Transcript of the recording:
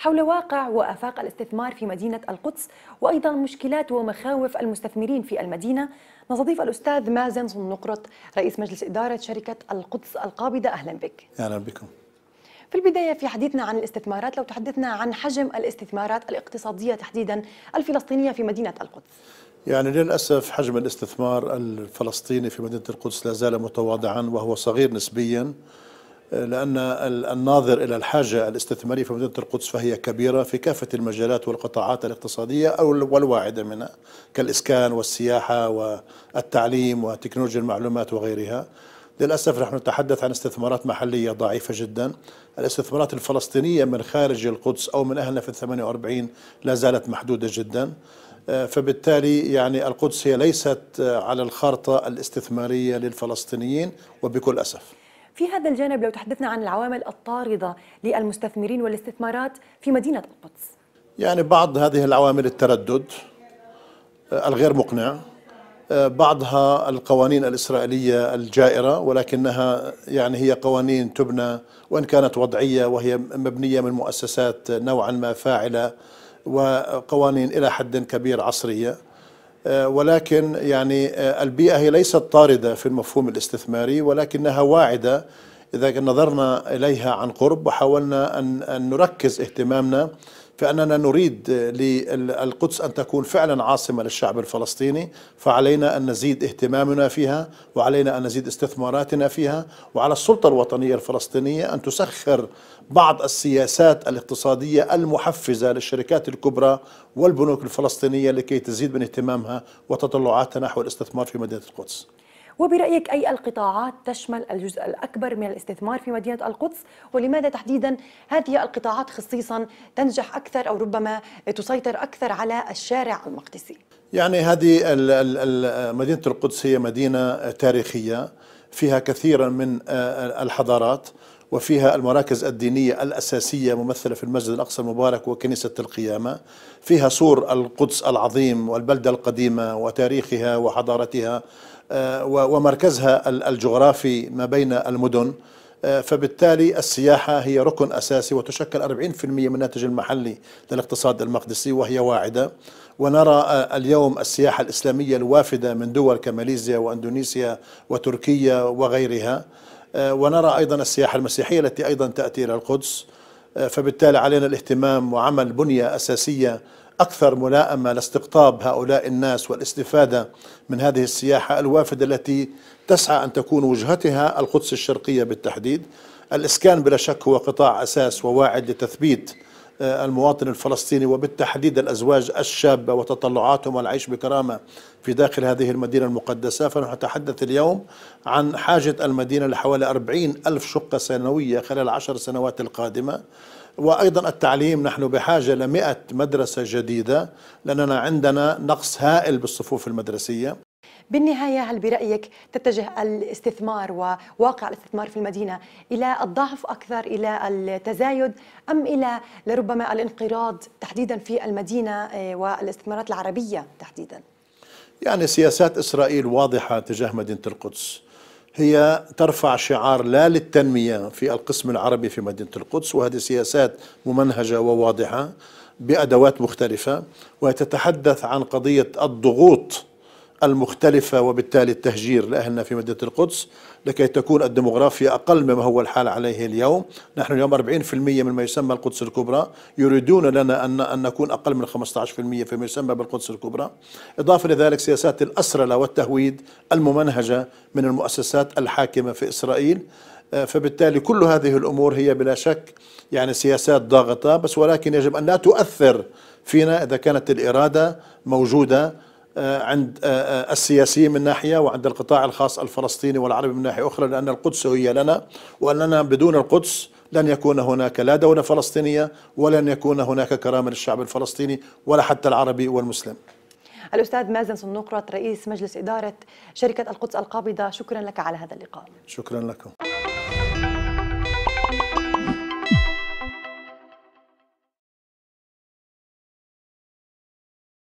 حول واقع وآفاق الاستثمار في مدينة القدس وأيضا مشكلات ومخاوف المستثمرين في المدينة نستضيف الأستاذ مازن صنقرط رئيس مجلس إدارة شركة القدس القابضة أهلا بك أهلا بكم في البداية في حديثنا عن الاستثمارات لو تحدثنا عن حجم الاستثمارات الاقتصادية تحديدا الفلسطينية في مدينة القدس يعني للأسف حجم الاستثمار الفلسطيني في مدينة القدس لا زال متواضعا وهو صغير نسبيا لأن الناظر إلى الحاجة الاستثمارية في مدينة القدس فهي كبيرة في كافة المجالات والقطاعات الاقتصادية أو والواعدة منها كالإسكان والسياحة والتعليم وتكنولوجيا المعلومات وغيرها للأسف نحن نتحدث عن استثمارات محلية ضعيفة جدا الاستثمارات الفلسطينية من خارج القدس أو من أهلنا في الثمانية وأربعين لا زالت محدودة جدا آه، فبالتالي يعني القدس هي ليست آه، على الخارطة الاستثمارية للفلسطينيين وبكل أسف في هذا الجانب لو تحدثنا عن العوامل الطارده للمستثمرين والاستثمارات في مدينه القدس يعني بعض هذه العوامل التردد آه، الغير مقنع آه، بعضها القوانين الإسرائيلية الجائرة ولكنها يعني هي قوانين تبنى وإن كانت وضعية وهي مبنية من مؤسسات نوعا ما فاعلة وقوانين إلى حد كبير عصرية آه، ولكن يعني آه، البيئة هي ليست طاردة في المفهوم الاستثماري ولكنها واعدة إذا نظرنا إليها عن قرب وحاولنا أن نركز اهتمامنا فاننا نريد للقدس ان تكون فعلا عاصمه للشعب الفلسطيني فعلينا ان نزيد اهتمامنا فيها وعلينا ان نزيد استثماراتنا فيها وعلى السلطه الوطنيه الفلسطينيه ان تسخر بعض السياسات الاقتصاديه المحفزه للشركات الكبرى والبنوك الفلسطينيه لكي تزيد من اهتمامها وتطلعاتها نحو الاستثمار في مدينه القدس وبرأيك أي القطاعات تشمل الجزء الأكبر من الاستثمار في مدينة القدس ولماذا تحديدا هذه القطاعات خصيصا تنجح أكثر أو ربما تسيطر أكثر على الشارع المقدسي يعني هذه مدينة القدس هي مدينة تاريخية فيها كثيرا من آه، الحضارات وفيها المراكز الدينية الأساسية ممثلة في المسجد الأقصى المبارك وكنيسة القيامة فيها سور القدس العظيم والبلدة القديمة وتاريخها وحضارتها آه، ومركزها الجغرافي ما بين المدن آه، فبالتالي السياحة هي ركن أساسي وتشكل 40% من الناتج المحلي للاقتصاد المقدسي وهي واعدة ونرى آه، اليوم السياحة الإسلامية الوافدة من دول كماليزيا وأندونيسيا وتركيا وغيرها آه، ونرى أيضا السياحة المسيحية التي أيضا تأتي إلى القدس آه، فبالتالي علينا الاهتمام وعمل بنية أساسية أكثر ملائمة لاستقطاب هؤلاء الناس والاستفادة من هذه السياحة الوافدة التي تسعى أن تكون وجهتها القدس الشرقية بالتحديد الإسكان بلا شك هو قطاع أساس وواعد لتثبيت آه، المواطن الفلسطيني وبالتحديد الأزواج الشابة وتطلعاتهم والعيش بكرامة في داخل هذه المدينة المقدسة فنحن نتحدث اليوم عن حاجة المدينة لحوالي 40 ألف شقة سنوية خلال عشر سنوات القادمة وأيضا التعليم نحن بحاجة لمئة مدرسة جديدة لأننا عندنا نقص هائل بالصفوف المدرسية بالنهاية هل برأيك تتجه الاستثمار وواقع الاستثمار في المدينة إلى الضعف أكثر إلى التزايد أم إلى لربما الانقراض تحديدا في المدينة آه، والاستثمارات العربية تحديدا يعني سياسات إسرائيل واضحة تجاه مدينة القدس هي ترفع شعار لا للتنمية في القسم العربي في مدينة القدس وهذه سياسات ممنهجة وواضحة بأدوات مختلفة وتتحدث عن قضية الضغوط المختلفة وبالتالي التهجير لأهلنا في مدينة القدس لكي تكون الديموغرافيا أقل مما هو الحال عليه اليوم نحن اليوم 40% مما يسمى القدس الكبرى يريدون لنا أن, أن نكون أقل من 15% فيما يسمى بالقدس الكبرى إضافة لذلك سياسات الأسرلة والتهويد الممنهجة من المؤسسات الحاكمة في إسرائيل آه، فبالتالي كل هذه الأمور هي بلا شك يعني سياسات ضاغطة بس ولكن يجب أن لا تؤثر فينا إذا كانت الإرادة موجودة آه، عند آه، آه، السياسيين من ناحيه وعند القطاع الخاص الفلسطيني والعربي من ناحيه اخرى لان القدس هي لنا واننا بدون القدس لن يكون هناك لا دوله فلسطينيه ولن يكون هناك كرامه للشعب الفلسطيني ولا حتى العربي والمسلم. الاستاذ مازن صنوقرة رئيس مجلس اداره شركه القدس القابضه شكرا لك على هذا اللقاء. شكرا لكم.